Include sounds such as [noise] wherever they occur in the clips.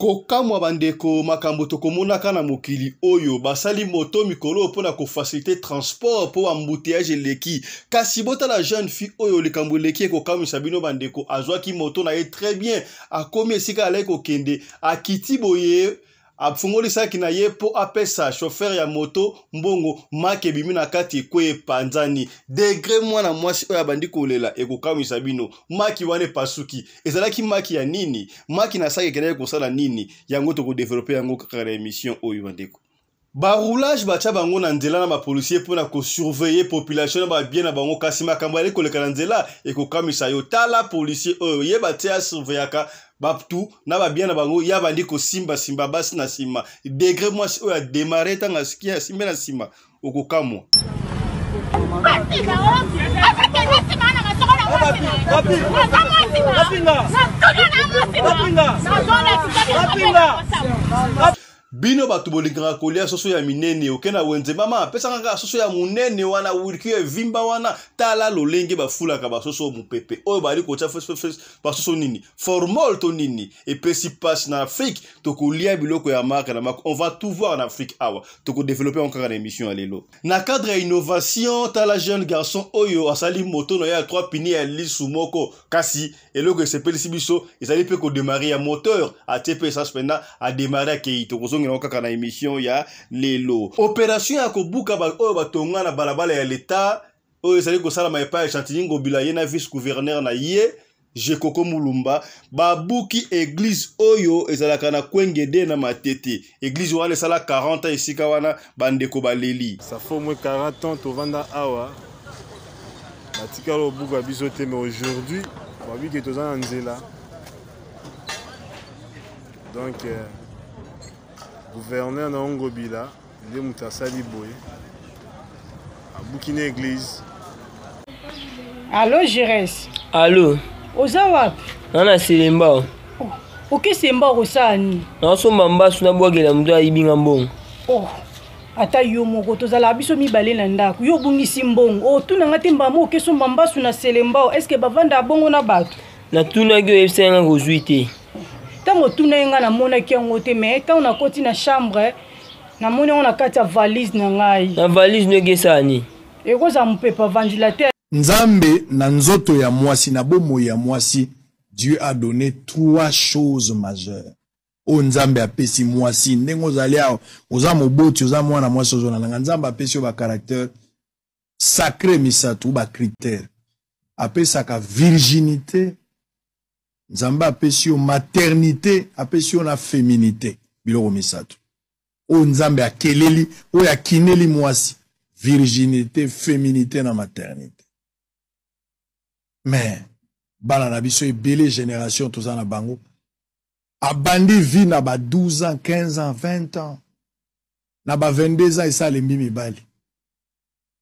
kokamwa bandeko makambo tokomonaka na mokili oyo basali moto mikolo mpo na kofasilite transport mpo bambuteyage eleki kasi botala jeune fille oyo likambo eleki ekokamwisa bino bandeko azwaki moto na ye très bien akomi esika alai kokende akiti boye afungolisaki na ye mpo apesa shofere ya moto mbongo maki ebimi na kati ekwe epanzani degre mwana mwasi oyo abandi kolela ekokamwisa bino maki wana epasuki ezalaki maki ya nini maki na saki ekendaki kosala nini yango tokodevelope yango kaka na emission oyo bandeko baroulage batya bango na nzela na bapolisier mpo na kosurveye population na babie na bango kasi makambo yali koleka na nzela ekokamwisa yo tala polisier oyo ye batya asurveyaka batu na babie na bango ya bandi kosimbasimba basi na nsima degre mwasi oyo ademare ntango aski asimbe na nsima okokamwa Kapinga! Kapinga! Kapinga! bino bato bolingaka kolia soso ya minene okenda wenzemba ma apesaka kaka soso ya monene wana wilki evimba wana tala lolenge bafulaka basoso mopepe oyo bali kotya basoso nini formol to nini epesi mpasi na afrike tokolia biloko ya marke na mako on va tout voir na afrike awa tokodevelope yango kaka na émission ya lelo na cadre ya innovation tala jeune garçon oyo asali moto na ye ya 3 pini ya lisu moko kasi eloko esepelisi biso ezali mpe kodemare ya moteur atie mpe esance mpena ademare akei tokozonga tozongela kaka na émission ya lelo opération ya kobuka oyo batonga na balabala ya leta oyo ezali kosalama epai ya chantilly ngobila ye na vice gouverneur na ye jekoko mulumba babuki eglize oyo ezalaka na kwengede na matete eglize wana esala 40 ans esika wana bandeko baleli safo mwe 40 ans tovanda awa batikala obuka biso te mais aujourd'hui babiki toza na nzela donc euh... guverner na yango ngobila nde moto asali boye abuki na eglize allo gérès allo oza wapi oh, na na selembao okesemba kosala nini naosomba mbasu nabwakela moto ayibinga mbongo oh. ata yo moko tozalaka biso mibale na ndako yo obungisi mbongo otunanga oh, te mbama okesomba mbasu na selembao eske bavandaka bongo na bato natunaki oyebisaka nga kozwi te ntango tuna ye ngai namonaki yango te mai ntango nakoti na chambre namoni yango na kati ya valise na ngai na valise noyoki esani ekozala mopepa vandilater nzambe na nzoto ya mwasi na bomoi ya mwasi dieu a donné trois choses majeures oyo nzambe apesi mwasi ndenge ozali awa oza moboti oza mwana mwasi ozonananga nzambe apesi yo bacaractere sacré misato ou bacritere apesaka virginité nzambe apesi yo maternité apesi yo na féminité biloko misato oyo nzambe akeleli oyo akineli mwasi virginité féminité na maternité me bana na biso ebele génération toza na bango abandi vi na ba 12 ans 15 ans 20 ans na ba 22 ans esalembi mibali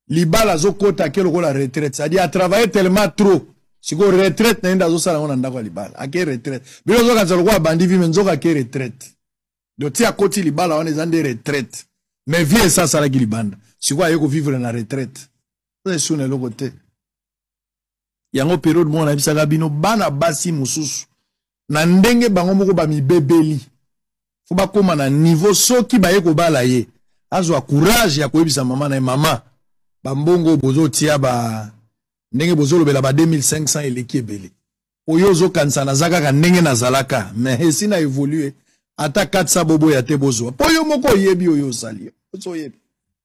libala azokota ke lokola retraite c'est-à-dire atravaille tellement trop sikoyo retraite na ye nde azosala yango na ndako ya libala ake retraite bino ozokanisa lokola abandi vi me nzoka ake retraite do ti akoti libala wana eza nde retraite me vie esa asalaki libanda sikoyo aye kovivre na retraite eza esuna eloko te yango periode moko nayebisaka bino bana basi mosusu na ndenge bango moko bamibebeli fo bakóma na niveau soki baye kobala ye azwa courage ya koyebisa mama na ye mama bambongo bozotia ba ndenge bozolobela ba 2500 eleki ebele oyo ozokanisa naza kaka ndenge nazalaka me esi na évolue ata 400 boboya te bozwa mpo yo moko oyebi oyo osali oyebi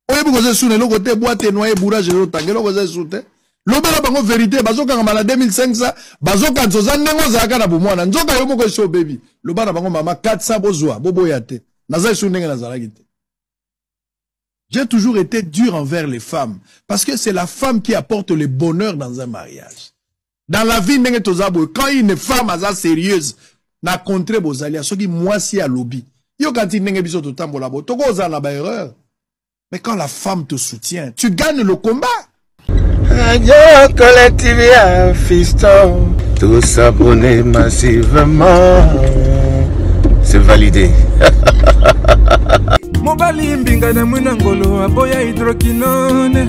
oyebi koza esu na eloko te bwate noye eburage ezotanga eloko eza esu te lobela bango verité bazokangama na 2500 bazokanisa oza ndenge ozalaka na bomwana nzoka yo moko esi obebi loba na bango mama 400 bozwa boboya te naza esu ndenge nazalaki te J'ai toujours été dur envers les femmes. Parce que c'est la femme qui apporte le bonheur dans un mariage. Dans la vie, quand une femme est sérieuse, na contré alliés, ce qui moi à lobby. Yo quand il n'engebiso tambo labo, toko la ba erreur. Mais quand la femme te soutient, tu gagnes le combat. Radio Collectivia Fiston, tous abonnés massivement. C'est validé. [laughs] mobali mbinga na mwina ngolo aboya hidrokinone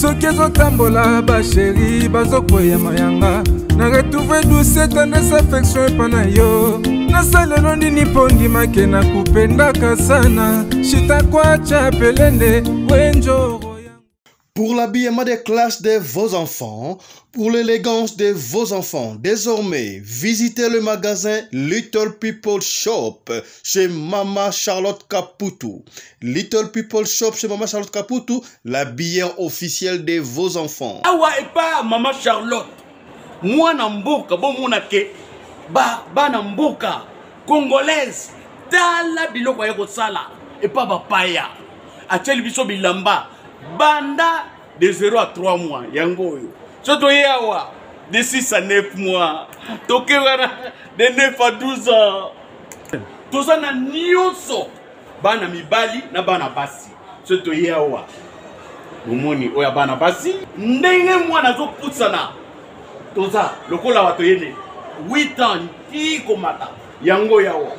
soki ezotambola basheri bazokweyama yanga na retrouve dusetandese affection epa na yo nasalelo ndini mpo ndimake na kupendaka sana shitakwacha pelende wenjoro pour l'habillement des classes de vos enfants, pour l'élégance de vos enfants. Désormais, visitez le magasin Little People Shop chez Mama Charlotte Caputo. Little People Shop chez Mama Charlotte Caputo, l'habillement officiel de vos enfants. Ah ouais, pas Mama Charlotte. Moi, Namboka, bon, mon ba, ba Namboka, congolaise, la biloko yako sala, et pas bapaya. Atiel biso bilamba. banda de 0 à 3 mois yango oyo so toye awa de 6 à 9 mois toke wana de 9 à 12 ans toza na nyonso bana mibali na bana basi so toye awa bomoni oyo bana basi ndenge mwana azoputsana toza lokola bato yene 8 ans nti komata yango yawa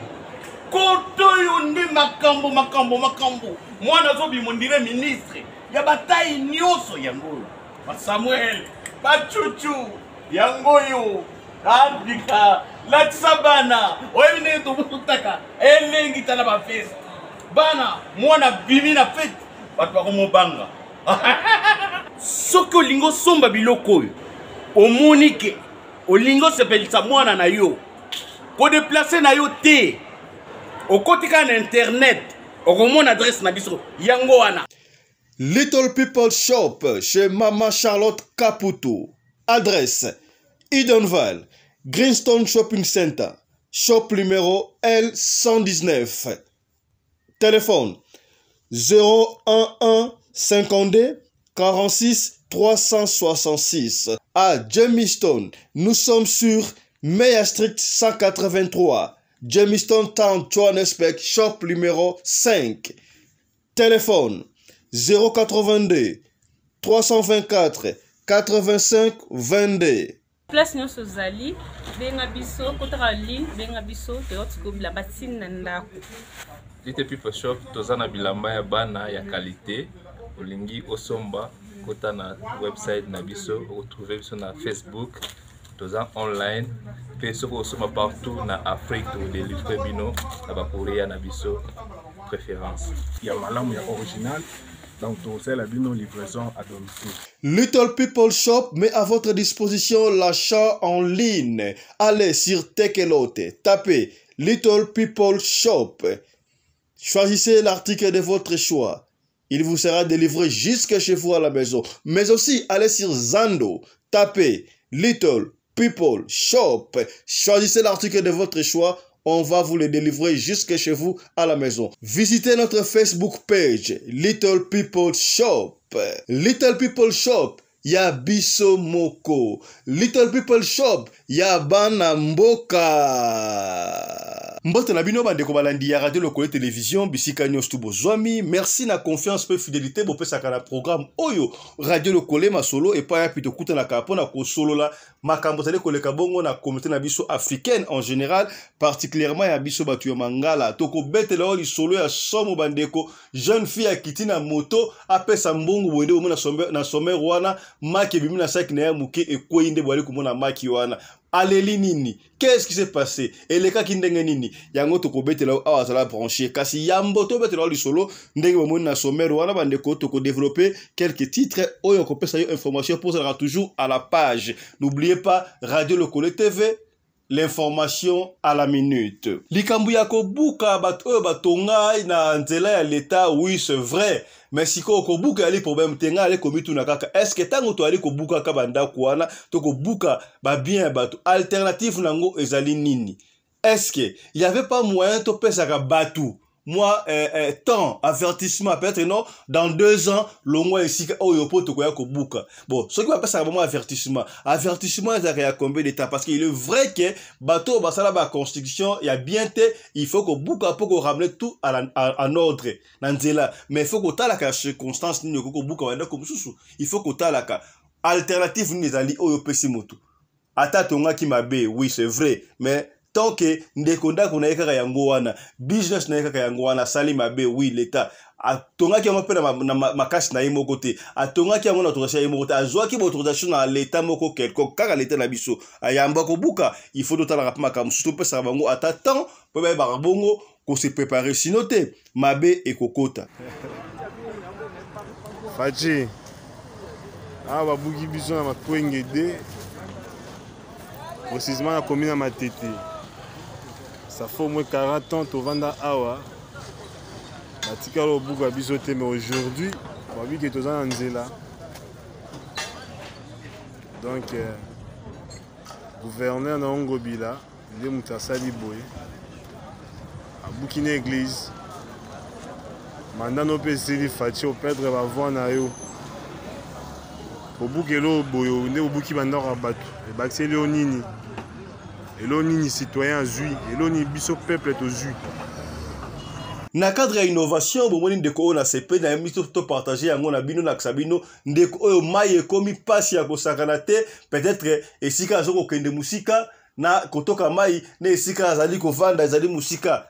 kotoyo nde makambo makambo makambo mwana azobima ondire ministre ya batai nyonso yango oyo basamuel bacucu yango oyo afrika latisa bana oyebi ndenge tokotaka elengi tala bafeste bana mwana bimi na fete bato bakomobanga [laughs] soki olingi osomba biloko oyo omoni ke olingi osepelisa mwana na yo kodeplace na yo te okoti kaka na internet okomona adrese na biso yango wana Little People Shop chez Mama Charlotte Caputo. Adresse Edenville, Greenstone Shopping Center, shop numéro L119. Téléphone 011 52 46 366 à Jemiston, Nous sommes sur Meyer Street 183, Jemiston Town, Chouan-Espect, shop numéro 5. Téléphone 082 324 85 22 place nyonso ozali benga biso kotaka ligne benga biso toya tikobila batini na ndako lite people shop toza na bilamba ya bana ya kalite olingi osomba kota na website na biso okotrouve biso na facebook toza online mpe soki osoma partout na afrique tokodelivre bino na bakorea na biso préférence ya malamu ya original Donc, à domicile. Little People Shop met à votre disposition l'achat en ligne. Allez sur Tekelote, tapez Little People Shop. Choisissez l'article de votre choix. Il vous sera délivré jusque chez vous à la maison. Mais aussi, allez sur Zando, tapez Little People Shop. Choisissez l'article de votre choix on va vous les délivrer jusque chez vous à la maison. Visitez notre Facebook page, Little People Shop. Little People Shop. ya biso moko little people shop ya banamboka mbote na bino bandeko balandi ya radio Lokole télévision bisika nyos tubo zomi merci na confiance pe fidélité bo na programme oyo radio lokole masolo pa ya pito na kapo na la makambo ezali koleka bongo na komité na biso africaine en général particulièrement ya biso Toko ya mangala solo ya somo bandeko jeune fille akiti na moto apesambongo mbongo boye na somme wana maki ebimi na saki na ye moke bo nde ko mona make wana aleli nini qu'est-ce qui s'est passé Et cas qui ndenge nini yango tokobetela awa azala branché kasi yambo tobetela wa lisolo ndenge bomoni na sommaire wana ko développer quelques titres oyo pesa yo information mpo toujours à la page n'oubliez pas radio Le Collet tv l'information à la minute likambo ya kobuka bato oyo batonga na nzela ya leta oui c'est vrai me sikoyo kobuka yali problème te ngai ali komituna kaka estce ntango toyali kobukaka bandako wana to kobuka babien ya bato alternative nango ezali nini estce y avait pas moyen topesaka bato Moi, euh, euh, temps avertissement peut-être non dans deux ans longwa esika oyo oh, po de bouc. bon ce qui c'est un moment avertissement avertissement y a combien de parce qu'il est vrai que bah bato constitution, il y a bien été, il faut pour qu'on ramène tout à en ordre na mais il faut que ya circonstance nini okoki kobuka comme sous il faut la alternative nini ezali oyo oh, opesi motu ata m'a bé oui c'est vrai mais tanke ndeko ndako na ye kaka yango wana business na ye kaka yango wana asali mabe wi leta atongaki yango mpe na makasi na ye moko te atongaki yango na autorisation ya ye moko te azwaki baautorisation na leta moko quelconque kaka leta na biso ayamba kobuka ifo totalaka mpe makambo mosusu topesaka bango ata temps mpo bayebaka bongo kose prépare sino te mabe ekokota [laughs] faci awa babuki biso na makwenge de précisement na komi na matete ça fait au moins 40 ans tovanda awa batikala obuka biso te mais aujourd'hui babi ke toza na nzela donc euh, gouverneur na ongobila nde moto asali boye abuki na église mandano mpe esili faci operdre bavoi na yo kobukela oyo boye nde bobuki bandako ya bato ebakiseli yo nini eloo nini citoyen azwi eloo nini biso peuple tozwi na cadre ya innovation bomoni ndeko oyo na sepe na ye biso topartage yango na bino nakisa bino ndeko oyo mai ekómi mpasi ya kosakana te peut-être esika azo kokende mosika na kotoka mai na esika azali kovanda ezali mosika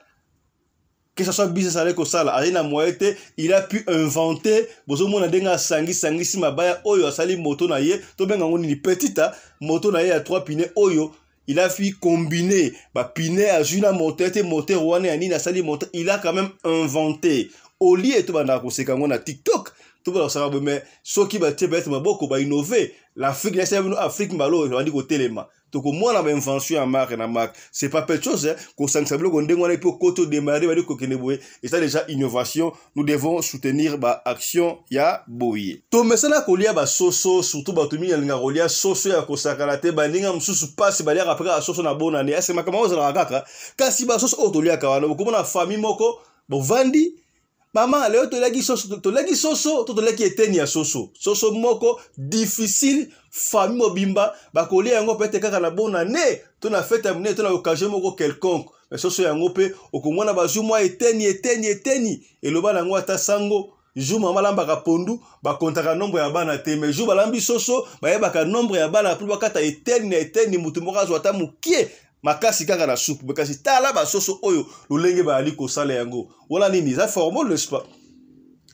que ce soit business azali kosala azali na moyen te il a pu inventer bozomona ndenge asangisangisi mabaya oyo asali moto na ye tobenga yango nini petita moto na ye ya trois pine oyo il a fait combiner bapinet azwi na moteur te moteur wana ya nini asali moteur il a quand même inventé olie to bandaka koseka yango na tiktok tobala kosala boye mais soki qui va être va innover l'afrique nyasi nous afrique mbalo bandi kotelema tokomona bainvention ya marque na marque c'est pas peu chose kosangisa biloko ndenge démarrer mpe okoti odemare bali kokende et ça déjà innovation nous devons soutenir bah, action ya boye tomesana ba soso surtout bato mingi alingaka kolia soso ya kosakana te baninga mosusu mpasi baliaka mpe kaka soso na bonane ase makambo yango ezalaka kaka kasi basoso oyo oh, toliaka wana okomona famille moko vandi mama lelo toleki soso toleki soso to toleki eteni ya soso soso moko difficile fami mobimba bakolia yango pete kaka na bona ne to na fete ya monene to na occasion moko quelconque me soso yango mpe okomona bazwi mwa eteni eteni eteni eloba na yango ata sango jour mama alambaka pondu bakontaka nombre ya bana te me jour balambi soso bayebaka nombre ya bana mpo bakata eteni na eteni motu moko azwa ata mokie makasi kaka na supu kasi tala basoso oyo lolenge bayali kosala yango wana nini eza formol nest pas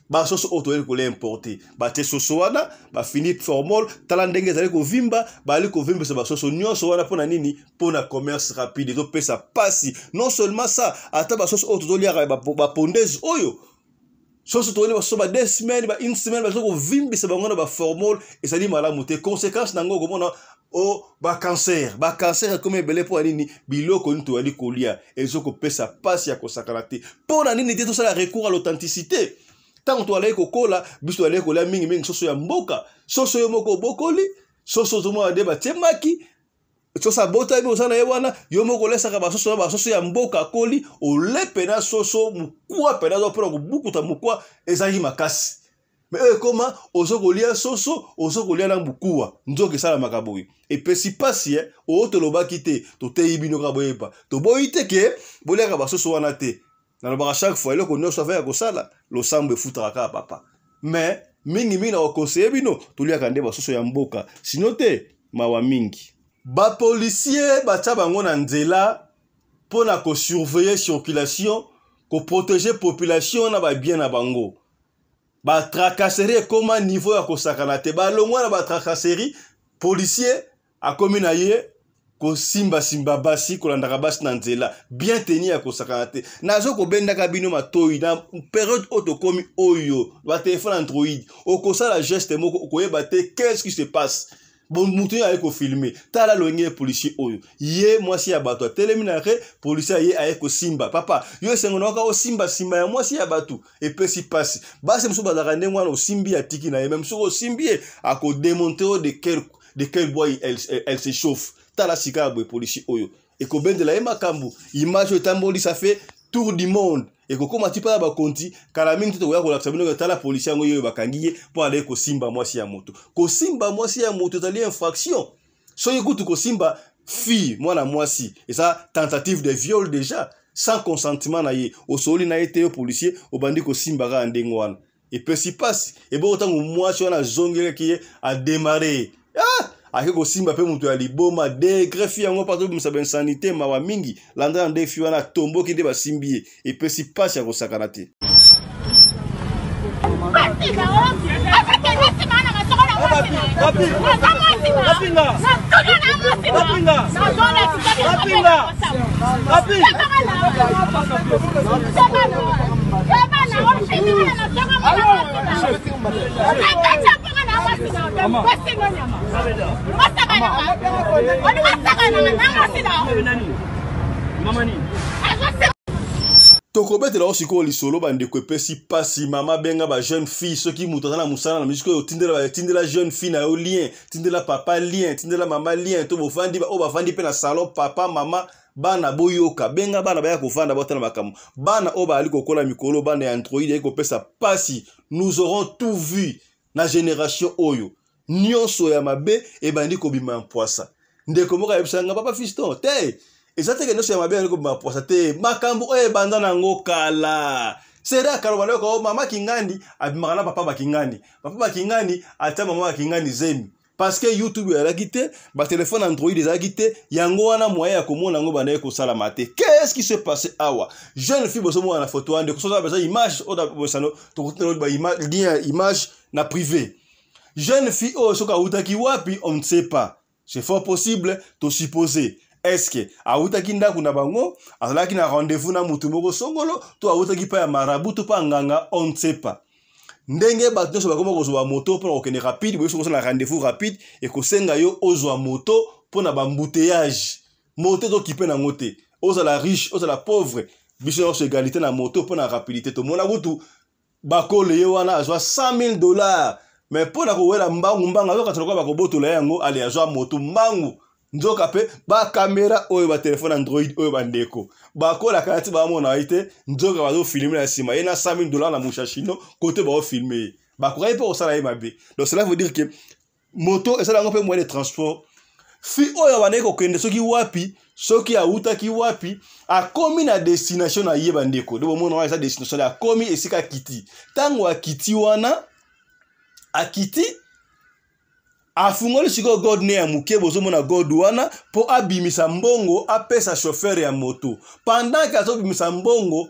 basoso oyo toyeli kolia importe batie soso wana bafini formol tala ndenge ezali kovimba bayali kovimbisa basoso nyonso wana mpona nini mpona commerce rapide ezopesa pasi non seulement sa ata basoso oyo tozoliaka bapondese oyo soso toyeli basoso ba deux semaine ba une semaine bazo kovimbisa bango na baformol ezali malamu te conséquence nango okomona o bakansere bakansere ekomi ebele mpo na nini biloko nini toyali kolia ezokopesa mpasi ya kosakana te mpo na nini te tosala recours ya l'authenticité ntango toalaki kokola biso toalaki kolia mingimingi soso ya mboka soso yo moko obokoli soso ozomona nde batiemaki soso abotami oza na ye wana yo moko olesaka basoso na basoso ya mboka akoli olepe na soso mokuwa mpenza mpona kobukuta mokuwa ezalaki makasi me oyo ekóma ozo kolia soso ozo kolia na bukuwa nzoka esalamaka boye epesi mpasi e oyo tolobaki te toteyi bino kaka boyeba toboyi te ke boliaka basoso wana te nalobaka chaque fois eloko nyonso afin ya kosala losambo efutaka kaka papa me mingimingi na kokonseye bino toliaka nde basusu ya mboka sino te mawa mingi bapolisie batya bango na nzela mpo na kosurveille circulation koprotege population na babien na bango batracasserie ekóma niveau ya kosakana te balongwa na batracasserie policier akomi na ye kosimbasimba basi kolandaka basi na nzela bien teni ya kosakana te nazo kobendaka bino matoi na periode oyo tokómi oyo batelefone android okosala geste moko okoyeba te qu'est ce qui se passe Bon oyo aye filmé tala lolenge ya oyo oh. ye mwasi ya bato atelemi na re polisier ye Simba papa yo esengo o simba simba ya mwasi ya bato epesi mpasi basi mosusu bazalaka ndenge wana osimbi atiki na ye me mosuku osimbi ye akodemontre de quel, de quel boy elle, elle, se chauffe tala sika ya boye oyo. Oh, Eko bendela ye makambo image oyo ça fait tour du monde et ekokóma ti mpona bakonti kala mingi te tokoya kolakisa la police polisi yango oyo bakangi pour aller alaye Simba mwasi ya moto Simba mwasi ya moto ezali infraction soki au Simba fille mwana et ça tentative de viol déjà sans consentement na ye osoli na ye te yo policier obandi kosimba et ndenge wana epesi mpasi eboko ntango mwasi wana qui ye ademare ah! ayeke kosimba mpe moto ya liboma degrefi yango mpo azobimisa bainsanité mawa mingi landa na ndefi wana atomboki nde basimbi ye epesi mpasi ya kosakana te Bapinga! kwesino nyama omasakanyama oni masakananga nangosida tokobetela o sikoyo lisolo bandeko epesi mpasi mama benga bajeune fille soki moto aza na mosala na misiko oyo tindela tindela jeune fille na yo lien tindela papa lien tindela mama lien to bofandi oyo bafandi mpe na salon papa mama bana boyoka benga bana baya kofanda botala makambo bana oyo bayali kokola mikolo bana ya android ayi kopesa mpasi nous aurons tout vu na génération oyo nyonso ya mabe ebandi kobima mpwasa ndeko moka ayebisaka papa fiston te eza teke nyonso ya mabe ebandi kobima te makambo e banda nango kala seda akaloba mama kingandi abima na papa bakingandi papa bakingandi ata mama kingandi zemi parce que youtube ba ba téléphone android ya gite, yango wana moyen ya komona yango ko salamate. mate qu'est-ce qui se passe awa jeune fille bozomona na photo wana ndeko soza beza image oyo bosano lien image na privé jeune fille oyo oh, soki awutaki wapi on ne sait pas c'est fort possible tosuppose eske awutaki ndako na bango azalaki na rendez-vous na motu moko songolo to awutaki mpa ya marabu to mpa ya nganga on ne sait pas ndenge bato nyonso bakoma kozwa moto mpona kokende rapide boyebi sokosala rendez-vous rapide ekosenga yo ozwa moto mpona bambuteyage moto ezokipe nango te ozala riche ozala pauvre biso nyonso égalité na moto mpona rapidité tomona kutu bakolo ye wana azwa 100 000 dollars me mpo na kowela mbangu mbangu azokanisa lokola bakobotola yango ale azwa motu mbangu nzoka mpe bakamera oyo batelefone android oyo bandeko bakolaka nati bamona ye te nzoka bazofilme na nsima ye na 100 dola na mushashino kote baofilme ye bakokaki mpe kosala ye mabe donc cela veut dire ke moto esala yango mpe moyen de transport fi oyo bandeki kokende soki wapi soki awutaki wapi akomi na destination na ye bandeko nde bomona wana eza destination akómi esika akiti ntango akiti wana akiti afungoli sikoyo god ne ya moke bozomona god wana mpo abimisa mbongo apesa shofere ya moto pandanke azobimisa mbongo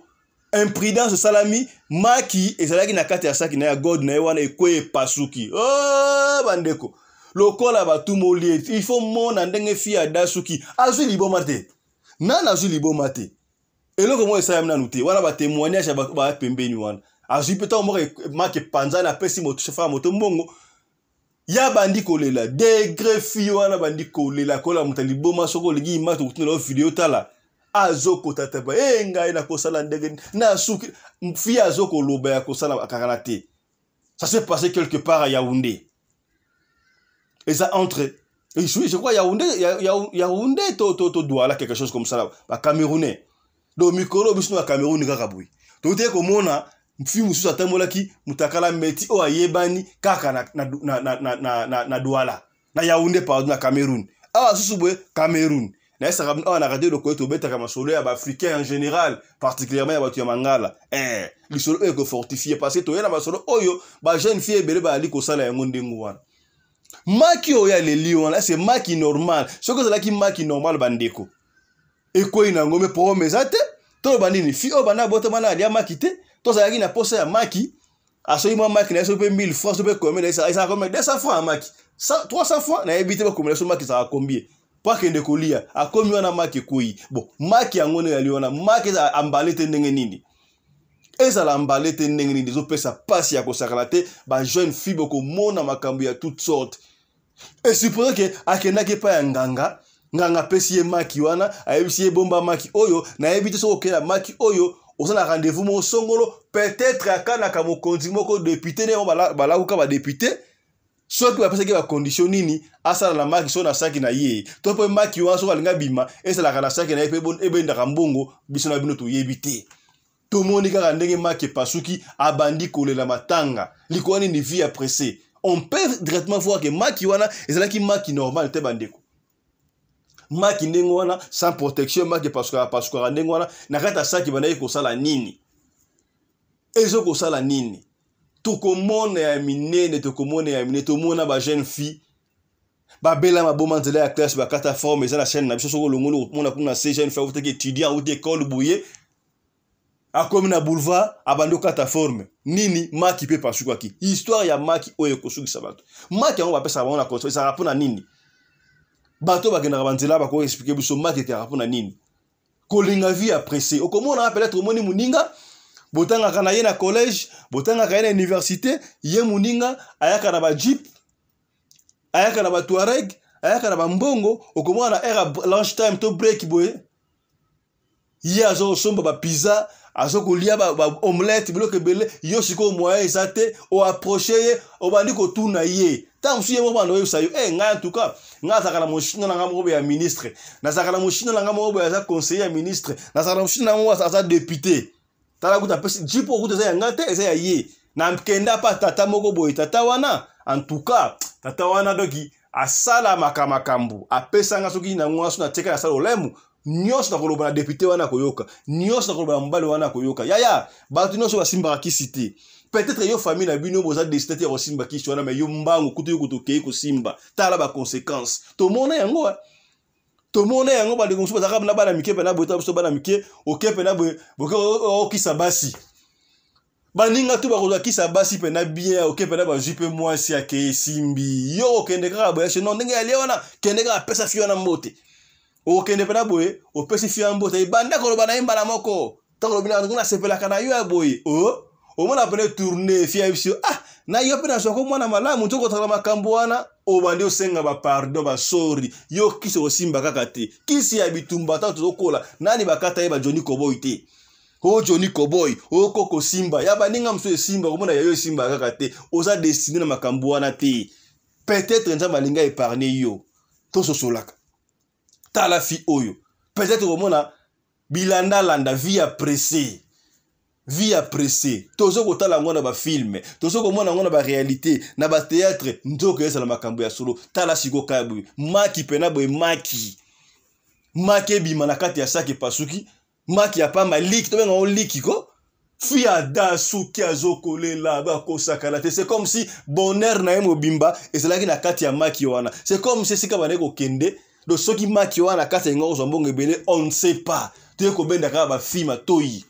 imprudence esalami maki ezalaki na kati ya saki na ya god na ye wana ekwei epasuki oh, bandeko lokola batumoli ete ifo mona ndenge fi ada soki azwi liboma te nani azwi liboma te eloko moko esalami nanu te wana batemoignage ya bato baya pembeni wana azwi mpe ntango moko e- make panzani apesi motosefaa moto mbongo ya bandi kolela degre fi wana bandi kolela kola moto liboma soko olingi image tokutuna lao video tala azokota te ba e ngai nakosala ndenge nasuki fi azokoloba ya kosala akakala te ça se passé quelque part à yaoundé eza entre oui, je crois yaoundé yaoundé to, to, to douala quelque chose comme ça ba camerounais donc mikolo biso na cameroun kaka boye tokoki te komona fi mosusu atambolaki moto akala meti oyo ayebani kaka na, na, na, na, na, na, na, na douala na yaunde pardon na cameroun awa asusu boye cameroun nayesaka bino awa na radio lokoyo tobetaka masolo ya baafricain en général particulièrement ya bato ya mangala eh, lisolo oyo ekofortifie parce toye na masolo oyo bajeune fille ebele bazali kosala yango ndenge wana maki oyo aleli wana ese maki normal soki ozalaki maki normal bandeko ekwei na yango me probleme eza te toloba nini fi oyo banda botama na alia maki te tozalaki na posa ya maki asoki mwa maki na ye so mpe 1000 francs so mpe combien na ye ezalaka combien 200 francs ya maki 300 francs nayebi te bakomela so maki ezalaka combien mpo akende kolia akomi wana maki ekweyi bon maki yango nde yali wana maki ezala ambale te ndenge nini ezala ambale te ndenge nini ezopesa mpasi ya kosakala te bajeune fille bokomona makambo ya toute sorte esupose ke akendaki epai ya nganga nganga apesi ye maki wana ayebisi ye bomba maki oyo nayebi te soki okela maki oyo oza a rendez-vous mon songolo peut-être à la mokonzi moko député va ngo balakuka badéputé soki bapesaki bacondition nini asala na maki so na saki na ye to mpe maki wana soki alinga bima esalaka na saki na ye mpe ebendaka mbongo biso na bino yébité tout tomoni kaka ndenge maki pasuki abandi la matanga likolo ni vie pressée on peut directement voir que que maki wana qui maki normal te bandeko maki ndenge wana sans protection maki epasukaka pasukaka ndenge wana na kati ya saki bandaki kosala nini ezokosala nini tokomona ya minene tokomona ya minene tomona bajeune fille babela maboma nzela ya classe bakata forme eza na chaîne na biso soko olongoli komona kuna se jeune fille autaki étudiant auti école boye akomi na boulevard abandi okata forme nini maki mpe pasukaki histoire ya maki oyo ekosukisa bato maki yango bapesaka bango na kontrol ezalaka mpona nini bato bakendaka banzela bakoexplike biso mak ekaka mpona nini kolinga vi ya presse okomona peut-être omoni moninga botangaka na ye na collège botangaka ye na université ye moninga ayaka na bajip ayaka na batwareg ayaka na bambongo okomona na aire ya lunch time to break boye ye azokosomba bapiza azokolia baomelete biloko ebele yo sikoyo moyen eza te oaproche ye obandi kotuna ye ntango mosusu ye moko banda oyebisa yo e ngai antuka ngai azalaka na moshino na ngai moko boye ya ministre nazalaka na moshino na ngai moko boye aza conseiller ya ministre nazalaka na moshino na ngai moko aza député tala kuta apesi jipo kuta eza ya ngai te eza ya ye nakende apa tata moko boye tata wana antuka tata wana donki asala makambo apesanga soki nango aso natiaka asala olemu nyonso nakolobana depute wana koyoka nyonso nakolobana mobali wana koyoka yaya bato nyonso basimbaka kisi te peut-être yo famille na bino boza deside te ya kosimba kisi wana mai yo mbango kutu yo kutu okei kosimba tala baconséquence tomona yango eh. tomona yango bandeko mosusu bazalaka na bana mike mpe na boye ta biso bana mike oke mpe na boye okisa basi baninga to bakozwa kisa basi mpe na bien ya oke mpe na bazwi mpe mwasi ake esimbi yo okende kaka boye non ndenge yalie wana kende kaka apesa fio wana mbote okokende mpena boye opesi fia mbota ebanda koloba na ye mbala moko ntango olobinaka ndenge nasepelaka na yo ya boye o omona mpena etourne fia biso ah na yo mpe nazwako mwana malamu tokotaka makambo wana obandi osenga bapardon basori yo kisi osimba kaka te kisi ya bitumba ntango tozokola nani bakata ye bajoni koboyi te o joni koboy okoko simba ya baninga mosusu esimba komona yayo esimba kaka te oza destine na makambo wana te peut-être nzambe alingi aépargne yo tososolaka tala fi oyo peut-être okomona bilanda-landa vi ya presse vi ya presse tozo kotala yango na bafilme tozo komona yango na barealité na bateatre nzoka ezala makambo ya solo tala sikokaya boye maki mpena boye maki maki ebima na kati ya saki epasuki maki ya pamba liki tobenga yango liki ko fi ada soki azokolela bakosakana te c'est comme si bonheur na ye mobimba ezalaki na kati ya maki wana c'est comme si esika banaye kokende donc soki maki wana kati ya linga kozwa mbongo ebele on ne sait pas toye kobenda kaka bafilme atoyi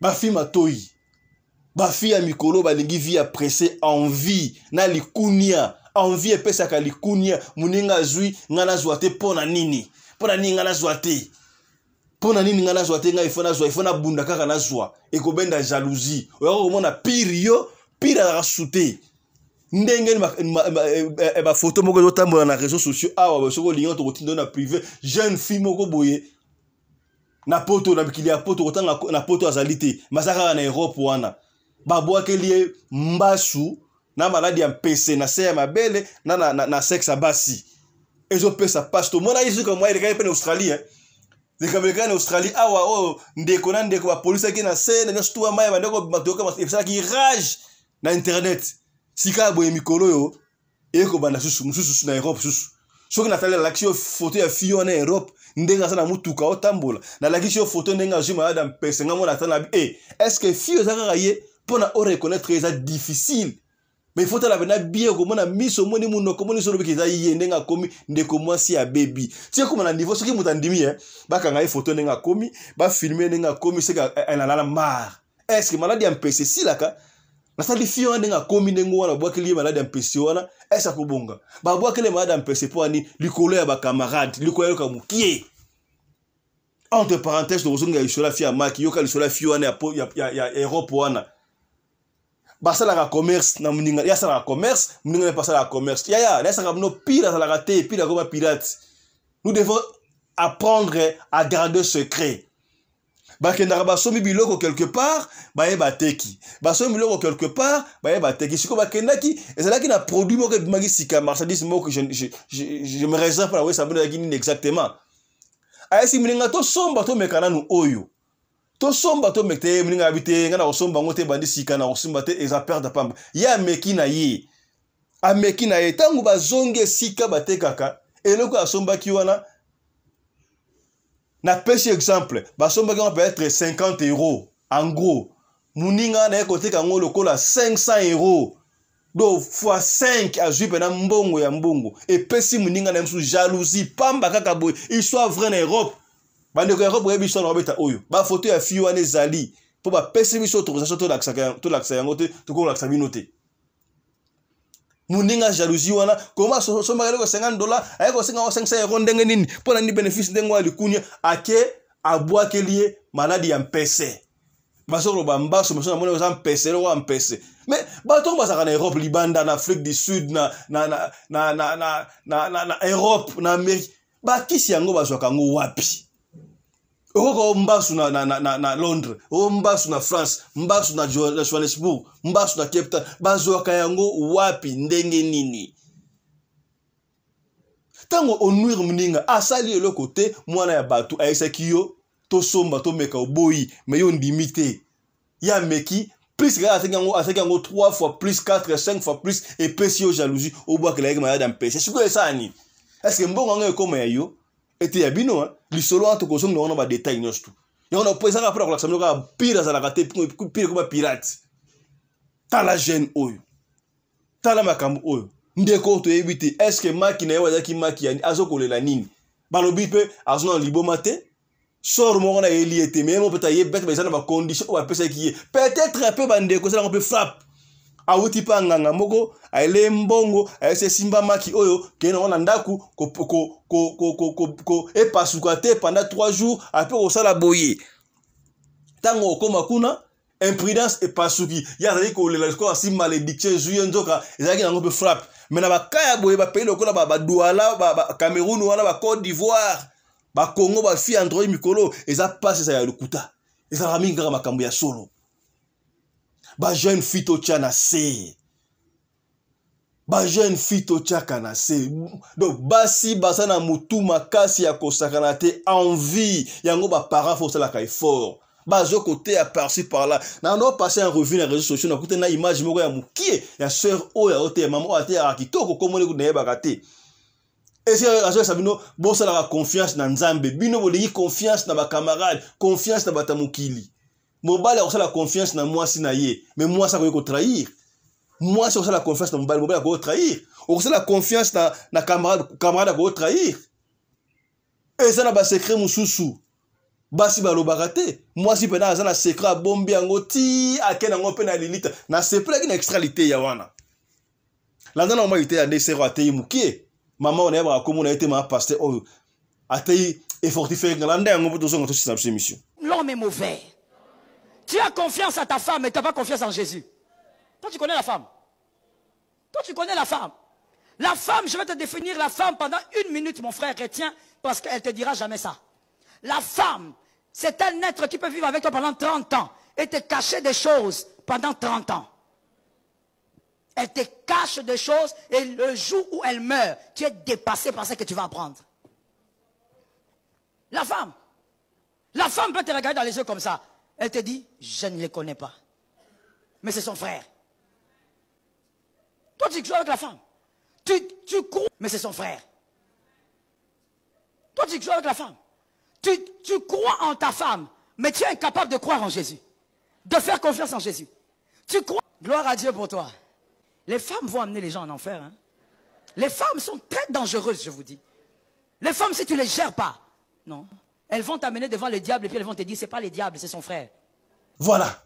bafilme atoyi bafi ya mikolo balingi vi ya presse envie na likunia envie epesaka likunia moninga azwi ngai nazwa te mpo na nini mpo na nini ngai nazwa te mpo na nini ngai nazwa te ngai ifo nazwa ifo nabunda kaka nazwa ekobenda jalousie oyaka komona pire yo pire azaka su te ndenge eh, eh, eh, bafoto moko ezotambola na réseau sociaux awa soki olingi tokotinda na privé jeune fille moko boye na poto na mikili ya poto kotanga na poto azali te maza kaka na erope wana babwakeli ye mbasu na maladi ya mpese na se ya mabele na, na, na, na sexe ya basi ezopesa pasi tomona ye soki mwa elekaki mpe na australie eh? likabelekaki na australie awa oyo oh, ndeko na ndeko bapolisaki na se na nyonso tuwa mai bandeko bato yoka esalaki rage na internet sika ya boye mikolo oyo ekobanda susu mosusu na erope susu soki natalelakisi yo foto ya fille wana erope ndenge aza na motuka otambola nalakisi yo foto ndenge azwi mayada mpesenga mona ata na bi e estce fille eza kaka ye mpona oreconnaître eza difficile me ifo tala pena bie komona miso omoni munoko omoni so olobiki eza ye ndenge akomi ndeko mwasi abebi tie koma na niveau soki moto andimi ye bakanga ye foto ndenge akomi bafilme ndenge akomi soki alala mar estce maladi ya mpese esilaka basali fio wana ndenge akómi ndenge wana abwakeli ye malade ya mpesi wana ese akobonga babwakeli ye malade ya mpesi mpo ani likolo ya bakamarade likolo yayoka mokie entre parenthèses de ya lisolo ya fio ya maki yoka lisolo ya fio wana ya europe wana ka commerce na ya sala ka commerce moninga mpe ka commerce yaya na asalaka bino pile ka te pile akoma pirate nous devons apprendre à garder secret bakendaka basombi biloko quelque part y bateki basombi biloko quelque part baye bateki c'est là qui a produit moko ebimaki sika marchandise que je je je me réserve mpona ça mbino ezalaki nini exactement to somba to mekana nanu oyo to somba to mininga yabi te ngai na kosomba ngote te bandi sika na kosomba te eza perde pamba ye meki na ye meki na ye ntango bazongi esika batekaka eloko ki wana napesi exemple basombaki yango peut-être 50 euro en gros moninga naye koteka yango lokola 500 euro do fois 5 azwi mpena mbongo ya mbongo epesi moninga na ye mosusu jalousie pamba kaka boye histoire vrai na europe bandeko ya europe oyebi histoire na babeta oyo bafoto ya fi wana ezali mpo bapesi biso autorisation tolakisa yango te tokolakisa bino te moninga jalousie wana koma sombaka eloko 50 dola aye kosenga 500 euro ndenge nini mpo na ni bénéfice ndenge oyo alikunia ake abwakeli ye maladi ya mpese bazoloba mbaso mosusu namoni oza mpese eloko ya mpese me bato oyo bazalaka na europe libanda na afrique du sud na, na, na, na, na, na, na, na, na europe na amérique bakisi yango bazwaka yango wapi okoka mbasu na, na, na, na, na londres o mbasu na france mbasu na johannesburg mbasu na cape town bazwaka yango wapi ndenge nini ntango onuir mninga asali eloko te mwana ya bato ayesaki yo tosomba tomeka oboyi me yo ndimi te ya meki plus kaka ataki yango ataki yango 3 fois plus 4 5 fois plus epesi yo jalousie obwakelaki malade ya mpese sikoyo esala nini estce mbongo yango ekoma ya yo ete ya bino lisolo wana tokozongela wana badetail nyonso tu yango na po ezaka mpona kolakisa bino kaka pire azalaka te pire koba pirate tala gene oyo tala makambo oyo ndeko toyebi te estce maki na ye azalaki maki yani azokolela nini balobi mpe azona liboma te sor moko na yeli ye te me ye moko mpe taye bete baeza na bacondition oyo bapesaki ye peut-être mpe bandeko ezalango mpe frappe awuti mpa nganga moko ayele mbongo ayese simba maki oyo keye nango na ndako epasuka te panda 3 jours ape kosala boye ntango okóma kuna imprudence epasuki ye azali kolela likoyo asi malédiction ezwi ye nzoka ezalaki nango mpe frappe me na baka ya boye bapeyi lokola badouala bacameroun wana bacote d'ivoire bacongo bafi android mikolo eza mpasi ezala ya lokuta ezalaka mingi kaka makambo ya solo bajeune fille totya na se bajeune fille totyaka na se donc basi baza na motu makasi ya kosakana te envie yango baparent fo osalaka effort bazwa koteya parci par là nando passe en revue na réseau sociaux nakute na image moko ya mokie ya sœur oyo aoteya mama oyo ateyaka kitoko komoni kutu nayebaka te esi azolakisa bino bosalaka confiance na nzambe bino bolingi confiance na bacamarade confiance na bato ya mokili mobali akosala confiance na mwasi na ye me mwasi akoki kotrahir mwasi akosala confiance na mobali mobali akoki kotrahir okosala confiance na, na camarade akoki kotrahir eza na basekret mosusu basi balobaka te mwasi mpena aza na sekret abombi yango ti akende yango mpe na lilita nasepelaki na extralité ya wana landa na omaki te ya nde sero ateyi mokie mama oyo nayebaka komona ye te mama paster oyo ateyi efortiferingala nde yango mpo tozonga tosisa biso émission l'homme est mauvais Tu as confiance à ta femme, mais tu n'as pas confiance en Jésus. Toi, tu connais la femme. Toi, tu connais la femme. La femme, je vais te définir la femme pendant une minute, mon frère chrétien, parce qu'elle ne te dira jamais ça. La femme, c'est un être qui peut vivre avec toi pendant 30 ans et te cacher des choses pendant 30 ans. Elle te cache des choses et le jour où elle meurt, tu es dépassé par ce que tu vas apprendre. La femme. La femme peut te regarder dans les yeux comme ça. Elle te dit, je ne les connais pas. Mais c'est son frère. Toi, tu joues avec la femme. Tu, tu mais c'est son frère. Toi, tu joues avec la femme. Tu, crois en ta femme, mais tu es incapable de croire en Jésus. De faire confiance en Jésus. Tu crois. Gloire à Dieu pour toi. Les femmes vont amener les gens en enfer. Hein. Les femmes sont très dangereuses, je vous dis. Les femmes, si tu ne les gères pas, non, elles vont t'amener devant le diable et puis elles vont te dire, c'est pas le diable, c'est son frère. Voilà.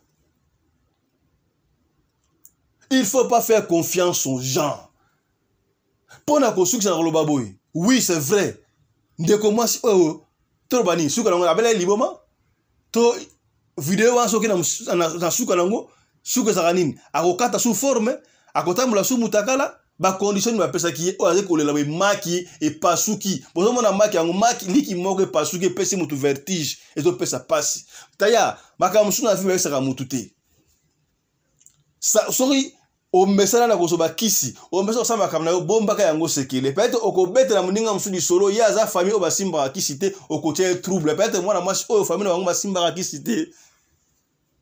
Il ne faut pas faire confiance aux gens. mpona kosukisa dans le baboy. oui c'est vrai ndeko mwasi oyo oh, oh, toloba nini suka nango abelai liboma to video wana hein, soki na suka nango suka ezalaka nini akokata su forme akotambola su mutakala bacondition nini bapesaki ye oyo azali kolela emaki epasuki bozomona maki yango maki liki moko epasuki epesi motu vertige ezopesa mpasi taya makambo mosusu na filme bayesaka motu te soki omesana na kozwa bakisi omesana kosala makambo na yo bombaka yango sekele petre okobetela moninga mosusu lisolo ye aza fami oyo basimbaka kisi te okotia ye trouble petre mwana mwasi oyo fami na bango basimbaka kisi te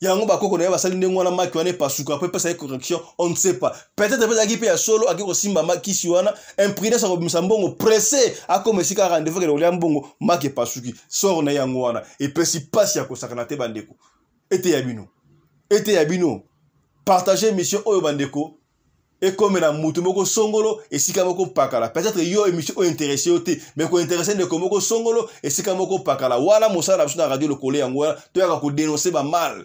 yango bakoko na ye basali ndenge wana maki wana epasuka po epesa ye correction on ne sait pas peut-être mpe ezalaki mpe ya solo akei kosimba makisi wana imprudence akobimisa mbongo presse akoma esika rendez-vous akende kolia mbongo maki epasuki sor na yango wana epesi mpasi ya kosakana te bandeko ete ya bino ete ya bino partage émission oyo bandeko ekomela mutu moko songolo esika moko pakala peut-être yo émission oyo interese yo te me kointerese ndeko moko songolo esika moko pakala wana mosala na biso na radio lokolo yango wana toyaka kodenonse bamal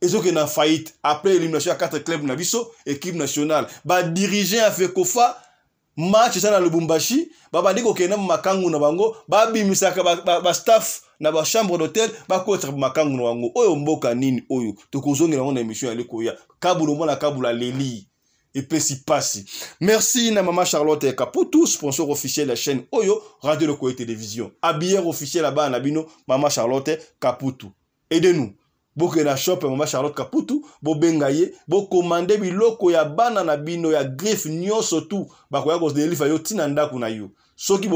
ezokende na faillite après l'élimination à quatre clubs, na biso équipe nationale diriger à fekofa match ba na lubumbashi babandi kokenda makangu na bango babimisaka bastaff ba, ba na chambre d'hôtel bakotisa makangu na bango oyo mboka nini oyo tokozongela yango na émission yali koya kabula mona kabula leli si pasi merci na mama charlotte kaputu sponsor officiel la chaîne oyo radio lokoye télévision habillere officiel là-bas na mama charlotte kaputu aidez nous vous shop mama charlotte kaputu ya bana na bino ya tu yo yo soki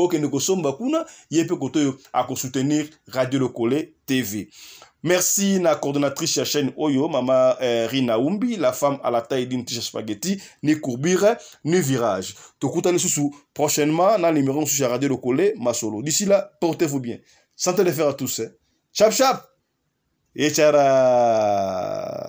kuna soutenir radio tv Merci na chaîne Oyo, Mama eh, Rina Umbi, la femme à la taille d'une tige spaghetti, ni courbure, ni virage. ni prochainement, na numéro sous radio le ma Masolo. D'ici là, portez-vous bien. Santé de faire à tous. Hein. Chap chap! Euh,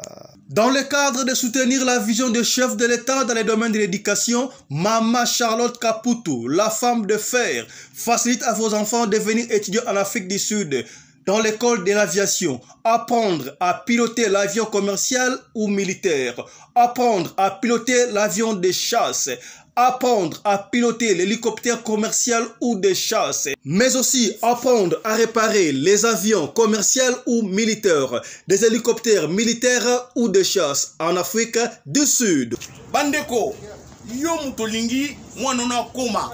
dans le cadre de soutenir la vision du chef de l'État dans les domaines de l'éducation, Mama Charlotte Caputo, la femme de fer, facilite à vos enfants de venir étudier en Afrique du Sud dans l'école de l'aviation, apprendre à piloter l'avion commercial ou militaire, apprendre à piloter l'avion de chasse, apprendre à piloter l'hélicoptère commercial ou de chasse, mais aussi apprendre à réparer les avions commerciaux ou militaires, des hélicoptères militaires ou de chasse en Afrique du Sud. Bandeko, yo mutolingi mwanona koma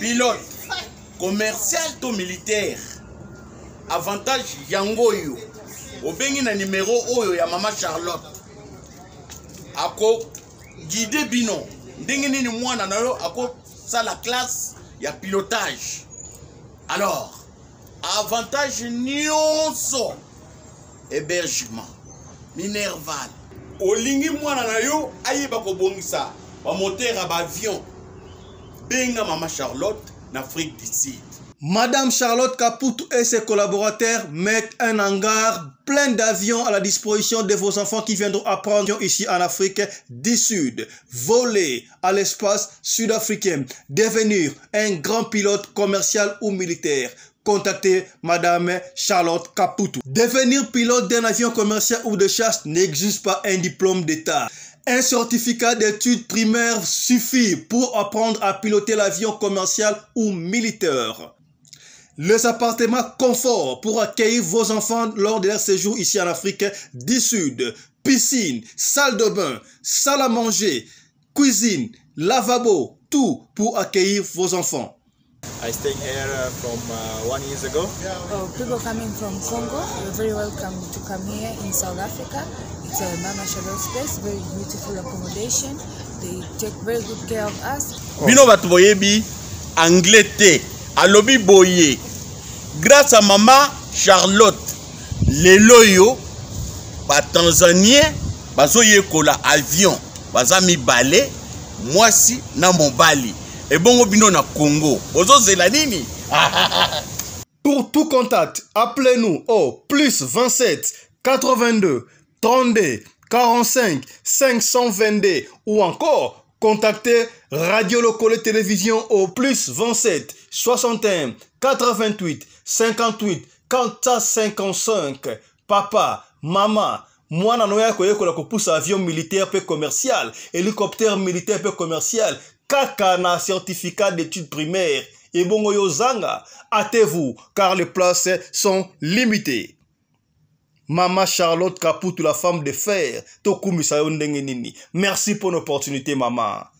pilote commercial to militaire avantage yango oyo obengi na numero oyo ya mama charlotte akoguide bino ndenge nini mwana na yo akosala classe ya pilotage alors avantage nyonso hébergement minerval olingi mwana na yo ayeba kobongisa bamotere ya baavion benga mama charlotte na afrique du sud Madame Charlotte Caputo et ses collaborateurs mettent un hangar plein d'avions à la disposition de vos enfants qui viendront apprendre ici en Afrique du Sud, voler à l'espace sud-africain, devenir un grand pilote commercial ou militaire, contactez Madame Charlotte Caputo. Devenir pilote d'un avion commercial ou de chasse n'existe pas un diplôme d'État. Un certificat d'études primaires suffit pour apprendre à piloter l'avion commercial ou militaire. Les appartements confort pour accueillir vos enfants lors de leur séjour ici en Afrique du Sud. Piscine, salle de bain, salle à manger, cuisine, lavabo, tout pour accueillir vos enfants. I stayed here uh, from uh, one years ago. Oh, people coming from Congo, very welcome to come here in South Africa. It's a Mama Shalom space, very beautiful accommodation. They take very good care of us. bino alobi boye grâce à mama charlotte lelo oyo batanzanien bazoyekola avion baza mibale mwasi na mobali ebongo bino na congo bozozela nini [laughs] pour tout contact appelez-nous au plus 27 82 32 45 522 ou encore contactez Radio Locole Télévision au plus 27 61 88 58 55 papa mama moi, na suis avion militaire peu commercial hélicoptère militaire peu commercial kaka na certificat d'études primaire Et yo zanga, hâtez vous car les places sont limitées Maman charlotte Caput, la femme de fer merci pour l'opportunité, maman.